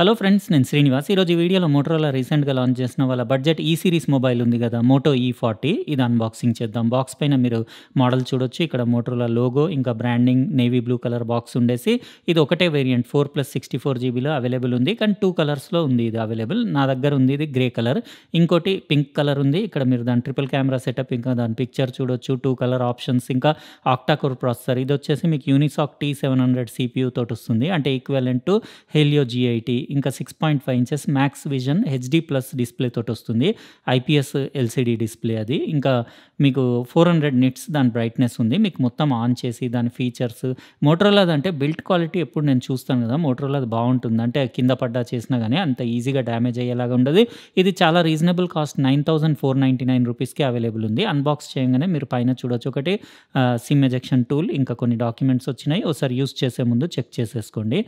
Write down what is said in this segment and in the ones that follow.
hello friends నేను శ్రీనివాస్ ఈరోజు ఈ వీడియోలో మోటోలో రీసెంట్గా లాంచ్ చేసిన వాళ్ళ బడ్జెట్ ఈ సిరీస్ మొబైల్ ఉంది కదా మోటో ఈ ఫార్టీ ఇది అన్బాక్సింగ్ చేద్దాం బాక్స్ పైన మీరు మోడల్ చూడొచ్చు ఇక్కడ మోటరోలా లోగో ఇంకా branding navy blue colour box ఉండేసి ఇది ఒకటే variant four plus sixty four జీబీలో అవైలబుల్ ఉంది కానీ టూ కలర్స్లో ఉంది ఇది అవైలబుల్ నా దగ్గర ఉంది ఇది గ్రే కలర్ ఇంకోటి పింక్ కలర్ ఉంది ఇక్కడ మీరు దాని ట్రిపుల్ కెమెరా సెటప్ ఇంకా దాని పిక్చర్ చూడొచ్చు టూ కలర్ ఆప్షన్స్ ఇంకా ఆక్టాకోర్ ప్రాసెసర్ ఇది వచ్చేసి మీకు Unisoc T seven hundred CPU తోటి వస్తుంది అంటే ఈక్వలెంట్ టు హెలియో జిఐటీ ఇంకా six point five inches max vision HD plus display తోటి వస్తుంది ఐపీఎస్ ఎల్సీడీ డిస్ప్లే అది ఇంకా మీకు ఫోర్ హండ్రెడ్ నిట్స్ దాని బ్రైట్నెస్ ఉంది మీకు మొత్తం ఆన్ చేసి దాని ఫీచర్స్ మోటరోలాది అంటే బిల్ట్ క్వాలిటీ ఎప్పుడు నేను చూస్తాను కదా మోటరోలాది బాగుంటుంది అంటే కింద పడ్డా చేసినా కానీ అంత ఈజీగా డ్యామేజ్ అయ్యేలాగా ఉండదు ఇది చాలా reasonable cost nine thousand four ninety nine రూపీస్కి అవైలబుల్ ఉంది అన్బాక్స్ చేయగానే మీరు పైన చూడొచ్చు ఒకటి సిమ్ ఎజెక్షన్ టూల్ ఇంకా కొన్ని డాక్యుమెంట్స్ వచ్చినాయి ఒకసారి యూస్ చేసే ముందు చెక్ చేసేసుకోండి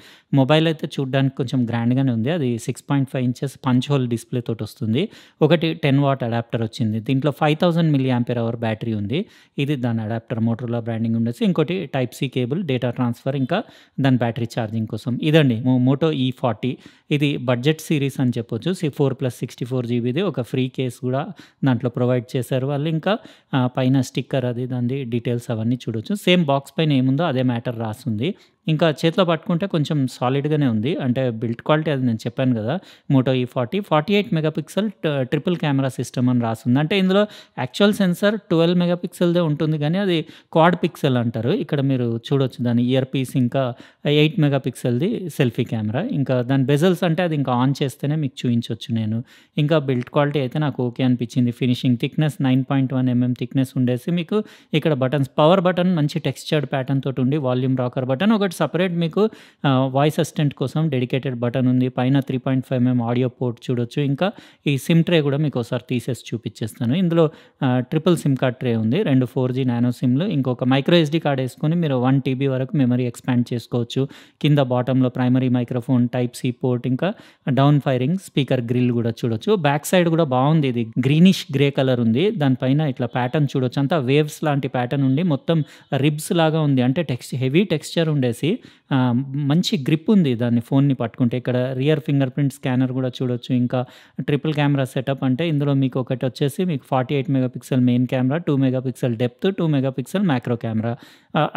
మొబైల్ అయితే చూడడానికి కొంచెం గ్రాండ్ బ్రాండ్గానే ఉంది అది six point five inches punch hole display తోటి వస్తుంది ఒకటి టెన్ వాట్ అడాప్టర్ వచ్చింది దీంట్లో five thousand milli ampere hour battery ఉంది ఇది దాని అడాప్టర్ మోటర్లో బ్రాండింగ్ ఉండొచ్చు ఇంకోటి type C cable data transfer ఇంకా దాని బ్యాటరీ ఛార్జింగ్ కోసం ఇదండి మోటో ఈ ఫార్టీ ఇది బడ్జెట్ సిరీస్ అని చెప్పొచ్చు C four plus sixty four జీబీది ఒక ఫ్రీ కేస్ కూడా దాంట్లో ప్రొవైడ్ చేశారు వాళ్ళు ఇంకా పైన స్టిక్కర్ అది దాని డీటెయిల్స్ అవన్నీ చూడొచ్చు సేమ్ బాక్స్ పైన ఏముందో అదే మ్యాటర్ రాసుంది ఇంకా చేతిలో పట్టుకుంటే కొంచెం సాలిడ్గానే ఉంది అంటే బిల్ట్ క్వాలిటీ అది నేను చెప్పాను కదా Moto E forty forty eight megapixel triple camera system అని రాస్తుంది అంటే ఇందులో యాక్చువల్ సెన్సార్ ట్వెల్వ్ మెగాపిక్సెల్దే ఉంటుంది కానీ అది క్వాడ్ పిక్సెల్ అంటారు ఇక్కడ మీరు చూడొచ్చు దాని ఇయర్ పీస్ ఇంకా ఎయిట్ మెగాపిక్సెల్ది సెల్ఫీ కెమెరా ఇంకా దాని బెజల్స్ అంటే అది ఇంకా ఆన్ చేస్తేనే మీకు చూపించవచ్చు నేను ఇంకా బిల్ట్ క్వాలిటీ అయితే నాకు ఓకే అనిపించింది finishing thickness nine point one mm thickness ఉండేసి మీకు ఇక్కడ బటన్స్ పవర్ బటన్ మంచి టెక్స్చర్డ్ ప్యాటర్న్ తోటి ఉండి వాల్యూమ్ రాకర్ బటన్ ఒకటి సపరేట్ మీకు వాయిస్ అసిస్టెంట్ కోసం డెడికేటెడ్ బటన్ ఉంది పైన three point five m audio port చూడొచ్చు ఇంకా ఈ సిమ్ ట్రే కూడా మీకు ఒకసారి తీసేసి చూపించేస్తాను ఇందులో ట్రిపుల్ సిమ్ కార్డ్ ట్రే ఉంది రెండు ఫోర్ జీ నానో సిమ్లు ఇంకొక మైక్రో ఎస్డీ కార్డ్ వేసుకొని మీరు వన్ టీబీ వరకు మెమరీ ఎక్స్పాండ్ చేసుకోవచ్చు కింద బాటంలో primary microphone type C port ఇంకా డౌన్ ఫైరింగ్ స్పీకర్ గ్రిల్ కూడా చూడొచ్చు బ్యాక్ సైడ్ కూడా బాగుంది ఇది గ్రీనిష్ గ్రే కలర్ ఉంది దానిపైన ఇట్లా ప్యాటర్న్ చూడొచ్చు అంతా వేవ్స్ లాంటి ప్యాటర్న్ ఉండి మొత్తం రిబ్స్ లాగా ఉంది అంటే టెక్స్ హెవీ టెక్స్చర్ ఉండే వచ్చేసి మంచి గ్రిప్ ఉంది దాన్ని ఫోన్ని పట్టుకుంటే ఇక్కడ రియర్ ఫింగర్ ప్రింట్ స్కానర్ కూడా చూడొచ్చు ఇంకా ట్రిపుల్ కెమెరా సెటప్ అంటే ఇందులో మీకు ఒకటి వచ్చేసి మీకు forty eight megapixel main camera two megapixel depth two megapixel macro camera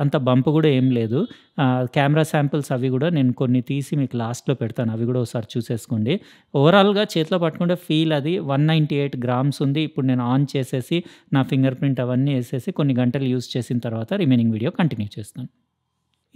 అంత బంప్ కూడా ఏం లేదు కెమెరా శాంపిల్స్ అవి కూడా నేను కొన్ని తీసి మీకు లాస్ట్లో పెడతాను అవి కూడా ఒకసారి చూసేసుకోండి ఓవరాల్గా చేతిలో పట్టుకుంటే ఫీల్ అది వన్ నైంటీ ఎయిట్ గ్రామ్స్ ఉంది ఇప్పుడు నేను ఆన్ చేసేసి నా ఫింగర్ ప్రింట్ అవన్నీ వేసేసి కొన్ని గంటలు యూస్ చేసిన తర్వాత రిమైనింగ్ వీడియో కంటిన్యూ చేస్తాను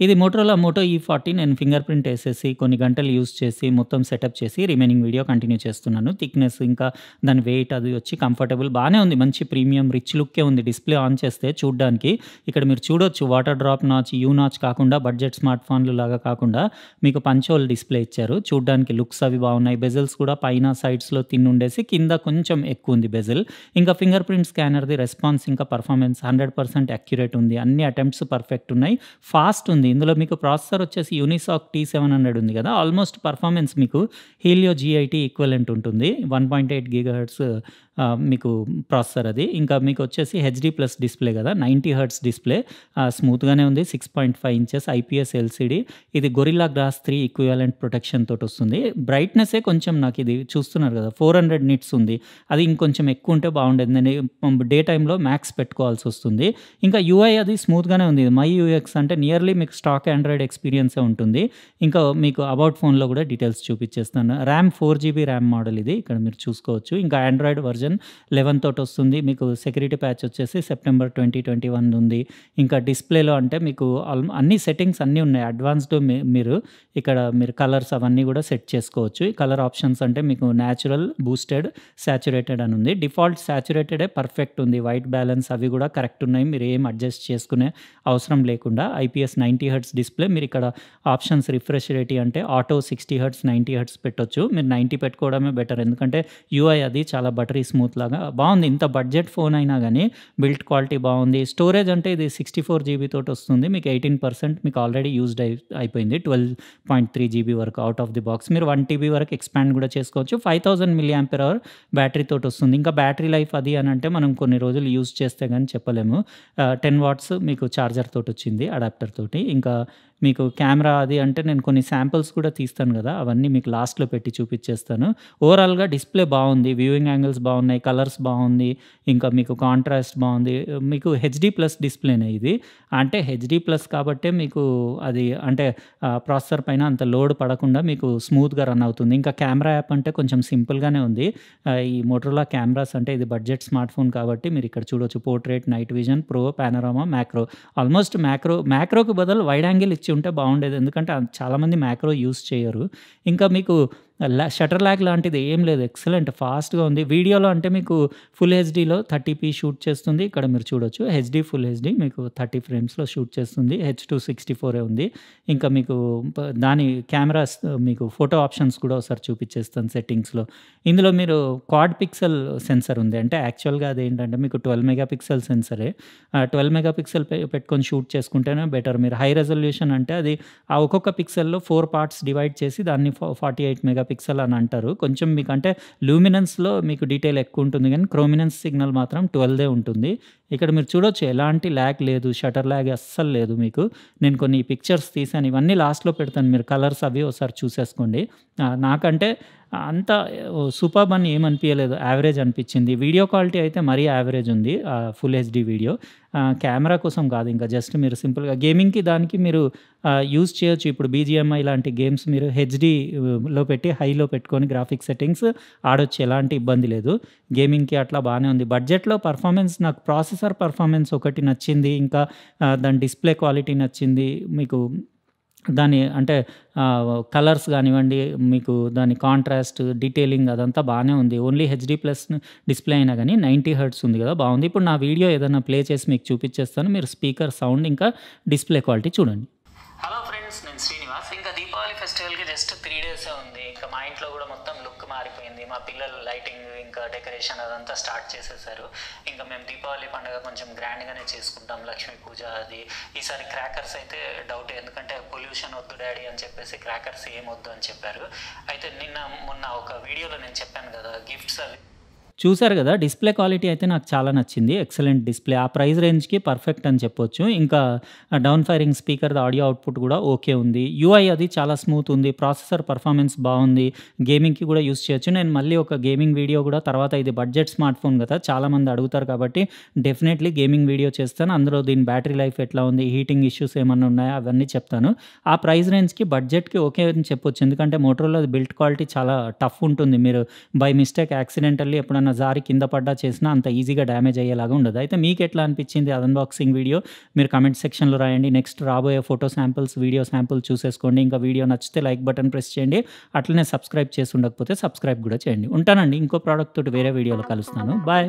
ఇది మోటోలో మోటో ఈ ఫార్టీ నేను ఫింగర్ ప్రింట్ వేసేసి కొన్ని గంటలు యూస్ చేసి మొత్తం సెటప్ చేసి రిమైనింగ్ వీడియో కంటిన్యూ చేస్తున్నాను థిక్నెస్ ఇంకా దాని వెయిట్ అది వచ్చి కంఫర్టబుల్ బాగానే ఉంది మంచి ప్రీమియం రిచ్ లుక్కే ఉంది డిస్ప్లే ఆన్ చేస్తే చూడడానికి ఇక్కడ మీరు చూడొచ్చు water drop notch U notch కాకుండా బడ్జెట్ స్మార్ట్ ఫోన్లు లాగా కాకుండా మీకు పంచోల్ డిస్ప్లే ఇచ్చారు చూడడానికి లుక్స్ అవి బాగున్నాయి బెజల్స్ కూడా పైన సైడ్స్లో తిన్నుండేసి కింద కొంచెం ఎక్కువ ఉంది బెజల్ ఇంకా ఫింగర్ ప్రింట్ స్కానర్ది రెస్పాన్స్ ఇంకా పర్ఫార్మెన్స్ హండ్రెడ్ పర్సెంట్ అక్యురేట్ ఉంది అన్ని అటెంప్ట్స్ పర్ఫెక్ట్ ఉన్నాయి ఫాస్ట్ ఉంది ఉంది ఇందులో మీకు ప్రాసెసర్ వచ్చేసి యూనిసాక్ టీ సెవెన్ హండ్రెడ్ ఉంది కదా ఆల్మోస్ట్ పర్ఫార్మెన్స్ మీకు హీలియో జిఐటీ ఈక్వలెంట్ ఉంటుంది one point eight giga hertz మీకు ప్రాసెసర్ అది ఇంకా మీకు వచ్చేసి హెచ్డి ప్లస్ డిస్ప్లే కదా నైంటీ హర్ట్స్ డిస్ప్లే స్మూత్గానే ఉంది six point five inches IPS LCD ఇది Gorilla glass three equivalent protection తోటి వస్తుంది బ్రైట్నెస్సే కొంచెం నాకు ఇది చూస్తున్నారు కదా ఫోర్ హండ్రెడ్ నిట్స్ ఉంది అది ఇంకొంచెం ఎక్కువ ఉంటే బాగుండేది నేను డే టైంలో మ్యాక్స్ పెట్టుకోవాల్సి వస్తుంది ఇంకా యూఐ అది స్మూత్గానే ఉంది మై యూఎక్స్ అంటే నియర్లీ మీకు స్టాక్ ఆండ్రాయిడ్ ఎక్స్పీరియన్సే ఉంటుంది ఇంకా మీకు అబౌట్ ఫోన్లో కూడా డీటెయిల్స్ చూపించేస్తాను RAM four GB RAM model ఇది ఇక్కడ మీరు చూసుకోవచ్చు ఇంకా ఆండ్రాయిడ్ వర్జన్ వర్జన్ లెవెన్ తోటి వస్తుంది మీకు సెక్యూరిటీ ప్యాచ్ వచ్చేసి సెప్టెంబర్ ట్వంటీ ట్వంటీ వన్ ఉంది ఇంకా డిస్ప్లేలో అంటే మీకు అన్ని సెట్టింగ్స్ అన్నీ ఉన్నాయి అడ్వాన్స్డ్ మీరు ఇక్కడ మీరు కలర్స్ అవన్నీ కూడా సెట్ చేసుకోవచ్చు ఈ కలర్ ఆప్షన్స్ అంటే మీకు న్యాచురల్ బూస్టెడ్ సాచురేటెడ్ అని ఉంది డిఫాల్ట్ సాచురేటెడే పర్ఫెక్ట్ ఉంది వైట్ బ్యాలెన్స్ అవి కూడా కరెక్ట్ ఉన్నాయి మీరు ఏం అడ్జస్ట్ చేసుకునే అవసరం లేకుండా ఐపీఎస్ నైంటీ హర్ట్స్ డిస్ప్లే మీరు ఇక్కడ ఆప్షన్స్ రిఫ్రెష్ రేట్ అంటే auto sixty hertz ninety hertz పెట్టొచ్చు మీరు నైంటీ పెట్టుకోవడమే బెటర్ ఎందుకంటే యూఐ అది చాలా బటరీ స్మూత్ లాగా బాగుంది ఇంత బడ్జెట్ ఫోన్ అయినా కానీ బిల్ట్ క్వాలిటీ బాగుంది స్టోరేజ్ అంటే ఇది సిక్స్టీ ఫోర్ జీబీ తోటి వస్తుంది మీకు ఎయిటీన్ పర్సెంట్ మీకు ఆల్రెడీ యూజ్డ్ అయి అయిపోయింది ట్వెల్వ్ పాయింట్ త్రీ జీబీ వరకు అవుట్ ఆఫ్ ది బాక్స్ మీరు వన్ టీబీ వరకు ఎక్స్పాండ్ కూడా చేసుకోవచ్చు five thousand milliampere hour battery తోటి వస్తుంది ఇంకా బ్యాటరీ లైఫ్ అది అని అంటే మనం కొన్ని రోజులు యూజ్ చేస్తే కానీ చెప్పలేము టెన్ వాట్స్ మీకు ఛార్జర్ తోటి వచ్చింది అడాప్టర్ తోటి ఇంకా మీకు కెమెరా అది అంటే నేను కొన్ని శాంపిల్స్ కూడా తీస్తాను కదా అవన్నీ మీకు లాస్ట్లో పెట్టి చూపించేస్తాను ఓవరాల్గా డిస్ప్లే బాగుంది వ్యూయింగ్ యాంగిల్స్ బాగున్నాయి కలర్స్ బాగుంది ఇంకా మీకు కాంట్రాస్ట్ బాగుంది మీకు హెచ్డి ప్లస్ డిస్ప్లేనే ఇది అంటే హెచ్డి ప్లస్ కాబట్టే మీకు అది అంటే ప్రాసెసర్ పైన అంత లోడ్ పడకుండా మీకు స్మూత్గా రన్ అవుతుంది ఇంకా కెమెరా యాప్ అంటే కొంచెం సింపుల్గానే ఉంది ఈ మోటరోలా కెమెరాస్ అంటే ఇది బడ్జెట్ స్మార్ట్ ఫోన్ కాబట్టి మీరు ఇక్కడ చూడొచ్చు portrait night vision pro panorama macro almost macro మ్యాక్రోకి బదులు వైడ్ యాంగిల్ ఇచ్చి ఉంటే బాగుండేది ఎందుకంటే చాలామంది మ్యాక్రో యూస్ చేయరు ఇంకా మీకు షటర్ ల్యాక్ లాంటిది ఏం లేదు ఎక్సలెంట్ ఫాస్ట్గా ఉంది వీడియోలో అంటే మీకు ఫుల్ హెచ్డీలో థర్టీ పీ షూట్ చేస్తుంది ఇక్కడ మీరు చూడొచ్చు హెచ్డీ ఫుల్ హెచ్డీ మీకు థర్టీ ఫ్రేమ్స్లో షూట్ చేస్తుంది హెచ్ టూ సిక్స్టీ ఫోరే ఉంది ఇంకా మీకు దాని కెమెరాస్ మీకు ఫోటో ఆప్షన్స్ కూడా ఒకసారి చూపించేస్తాను సెట్టింగ్స్లో ఇందులో మీరు క్వాడ్ పిక్సెల్ సెన్సర్ ఉంది అంటే యాక్చువల్గా అదేంటంటే మీకు ట్వెల్వ్ మెగా పిక్సెల్ సెన్సరే ట్వెల్వ్ మెగా పిక్సెల్ పెట్టుకొని షూట్ చేసుకుంటేనే బెటర్ మీరు హై రెజల్యూషన్ అంటే అది ఆ ఒక్కొక్క పిక్సెల్లో ఫోర్ పార్ట్స్ డివైడ్ చేసి దాన్ని ఫార్టీ ఎయిట్ మెగా పిక్సెల్ అని అంటారు కొంచెం మీకు అంటే లూమినెన్స్లో మీకు డీటెయిల్ ఎక్కువ ఉంటుంది కానీ క్రోమినెన్స్ సిగ్నల్ మాత్రం ట్వెల్దే ఉంటుంది ఇక్కడ మీరు చూడొచ్చు ఎలాంటి ల్యాగ్ లేదు షటర్ ల్యాగ్ అస్సలు లేదు మీకు నేను కొన్ని పిక్చర్స్ తీసాను ఇవన్నీ లాస్ట్లో పెడతాను మీరు కలర్స్ అవి ఒకసారి చూసేసుకోండి నాకంటే అంత సూపర్బ్ అని ఏమనిపించలేదు యావరేజ్ అనిపించింది వీడియో క్వాలిటీ అయితే మరీ యావరేజ్ ఉంది ఫుల్ హెచ్డి వీడియో కెమెరా కోసం కాదు ఇంకా జస్ట్ మీరు సింపుల్గా గేమింగ్కి దానికి మీరు యూజ్ చేయొచ్చు ఇప్పుడు బీజిఎంఐ లాంటి గేమ్స్ మీరు హెచ్డిలో పెట్టి హైలో పెట్టుకొని గ్రాఫిక్ సెట్టింగ్స్ ఆడొచ్చు ఎలాంటి ఇబ్బంది లేదు గేమింగ్కి అట్లా బాగానే ఉంది బడ్జెట్లో పర్ఫార్మెన్స్ నాకు ప్రాసెసర్ పర్ఫార్మెన్స్ ఒకటి నచ్చింది ఇంకా దాని డిస్ప్లే క్వాలిటీ నచ్చింది మీకు దాని అంటే కలర్స్ కానివ్వండి మీకు దాని కాంట్రాస్ట్ డీటెయిలింగ్ అదంతా బాగానే ఉంది ఓన్లీ హెచ్డి ప్లస్ డిస్ప్లే అయినా కానీ నైంటీ హర్ట్స్ ఉంది కదా బాగుంది ఇప్పుడు నా వీడియో ఏదైనా ప్లే చేసి మీకు చూపించేస్తాను మీరు స్పీకర్ సౌండ్ ఇంకా డిస్ప్లే క్వాలిటీ చూడండి హలో ఫ్రెండ్స్ నేను శ్రీనివాస్ ఇంకా దీపావళి ఫెస్టివల్కి జస్ట్ త్రీ డేసే ఉంది మా ఇంట్లో కూడా మొత్తం లుక్ మారిపోయింది మా పిల్లలు లైటింగ్ ఇంకా డెకరేషన్ అదంతా స్టార్ట్ చేసేసారు ఇంకా మేము దీపావళి పండుగ కొంచెం గ్రాండ్గానే చేసుకుంటాం లక్ష్మీ పూజ అది ఈసారి క్రాకర్స్ అయితే డౌట్ ఎందుకంటే పొల్యూషన్ వద్దు డాడీ అని చెప్పేసి క్రాకర్స్ ఏం వద్దు అని చెప్పారు అయితే నిన్న మొన్న ఒక వీడియోలో నేను చెప్పాను కదా గిఫ్ట్స్ అవి చూసారు కదా డిస్ప్లే క్వాలిటీ అయితే నాకు చాలా నచ్చింది ఎక్సలెంట్ డిస్ప్లే ఆ ప్రైస్ రేంజ్కి పర్ఫెక్ట్ అని చెప్పొచ్చు ఇంకా down firing speaker audio output కూడా ఓకే ఉంది యూఐ అది చాలా స్మూత్ ఉంది ప్రాసెసర్ పర్ఫార్మెన్స్ బాగుంది గేమింగ్కి కూడా యూస్ చేయొచ్చు నేను మళ్ళీ ఒక గేమింగ్ వీడియో కూడా తర్వాత ఇది బడ్జెట్ స్మార్ట్ ఫోన్ కదా చాలామంది అడుగుతారు కాబట్టి డెఫినెట్లీ గేమింగ్ వీడియో చేస్తాను అందులో దీని బ్యాటరీ లైఫ్ ఎట్లా ఉంది హీటింగ్ ఇష్యూస్ ఏమన్నా ఉన్నాయో అవన్నీ చెప్తాను ఆ ప్రైస్ రేంజ్కి బడ్జెట్కి ఓకే అని చెప్పొచ్చు ఎందుకంటే మోటరోలో బిల్ట్ క్వాలిటీ చాలా టఫ్ ఉంటుంది మీరు బై మిస్టేక్ యాక్సిడెంటల్లీ ఎప్పుడన్నా ఏదైనా జారి కింద పడ్డా చేసినా అంత ఈజీగా డ్యామేజ్ అయ్యేలాగా ఉండదు అయితే మీకు ఎట్లా అనిపించింది అన్బాక్సింగ్ వీడియో మీరు కమెంట్ సెక్షన్లో రాయండి నెక్స్ట్ రాబోయే ఫోటో శాంపిల్స్ వీడియో శాంపిల్ చూసేసుకోండి ఇంకా వీడియో నచ్చితే లైక్ బటన్ ప్రెస్ చేయండి అట్లనే సబ్స్క్రైబ్ చేసి ఉండకపోతే సబ్స్క్రైబ్ కూడా చేయండి ఉంటానండి ఇంకో ప్రోడక్ట్ తోటి వేరే వీడియోలో కలుస్తాను బాయ్